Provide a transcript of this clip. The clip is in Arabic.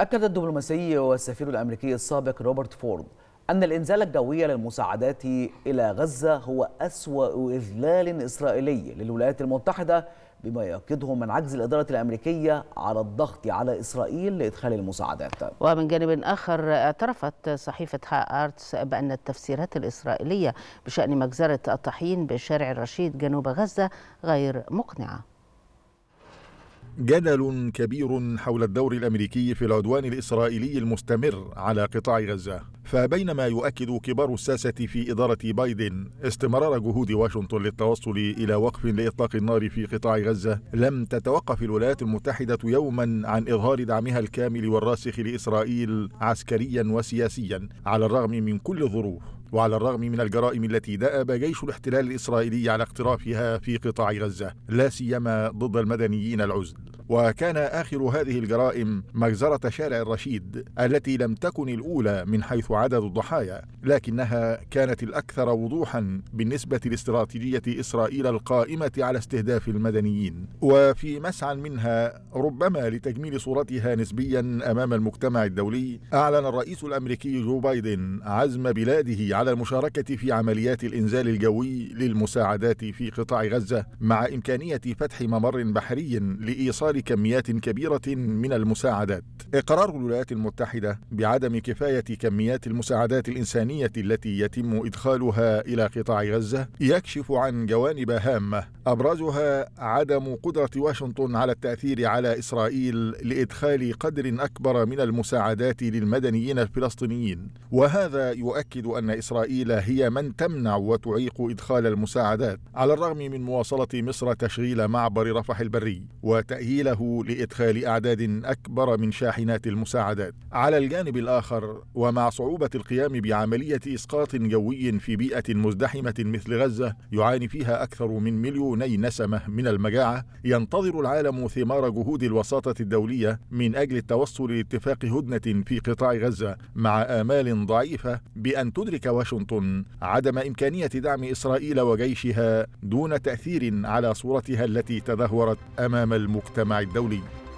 أكد الدبلوماسي والسفير الأمريكي السابق روبرت فورد أن الإنزال الجوي للمساعدات إلى غزة هو أسوأ إذلال إسرائيلي للولايات المتحدة بما يؤكده من عجز الإدارة الأمريكية على الضغط على إسرائيل لإدخال المساعدات ومن جانب آخر اعترفت صحيفة ها أرتس بأن التفسيرات الإسرائيلية بشأن مجزرة الطحين بشارع الرشيد جنوب غزة غير مقنعة جدل كبير حول الدور الامريكي في العدوان الاسرائيلي المستمر على قطاع غزه فبينما يؤكد كبار الساسه في اداره بايدن استمرار جهود واشنطن للتوصل الى وقف لاطلاق النار في قطاع غزه لم تتوقف الولايات المتحده يوما عن اظهار دعمها الكامل والراسخ لاسرائيل عسكريا وسياسيا على الرغم من كل الظروف وعلى الرغم من الجرائم التي دأب جيش الاحتلال الإسرائيلي على اقترافها في قطاع غزة لا سيما ضد المدنيين العزل وكان آخر هذه الجرائم مجزرة شارع الرشيد التي لم تكن الأولى من حيث عدد الضحايا لكنها كانت الأكثر وضوحا بالنسبة لاستراتيجية إسرائيل القائمة على استهداف المدنيين وفي مسعى منها ربما لتجميل صورتها نسبيا أمام المجتمع الدولي أعلن الرئيس الأمريكي جو بايدن عزم بلاده على المشاركة في عمليات الإنزال الجوي للمساعدات في قطاع غزة مع إمكانية فتح ممر بحري لإيصال بكميات كبيره من المساعدات إقرار الولايات المتحدة بعدم كفاية كميات المساعدات الإنسانية التي يتم إدخالها إلى قطاع غزة يكشف عن جوانب هامة أبرزها عدم قدرة واشنطن على التأثير على إسرائيل لإدخال قدر أكبر من المساعدات للمدنيين الفلسطينيين وهذا يؤكد أن إسرائيل هي من تمنع وتعيق إدخال المساعدات على الرغم من مواصلة مصر تشغيل معبر رفح البري وتأهيله لإدخال أعداد أكبر من شاحنات شاحنات المساعدات. على الجانب الآخر ومع صعوبة القيام بعملية إسقاط جوي في بيئة مزدحمة مثل غزة يعاني فيها أكثر من مليوني نسمة من المجاعة ينتظر العالم ثمار جهود الوساطة الدولية من أجل التوصل لاتفاق هدنة في قطاع غزة مع آمال ضعيفة بأن تدرك واشنطن عدم إمكانية دعم إسرائيل وجيشها دون تأثير على صورتها التي تدهورت أمام المجتمع الدولي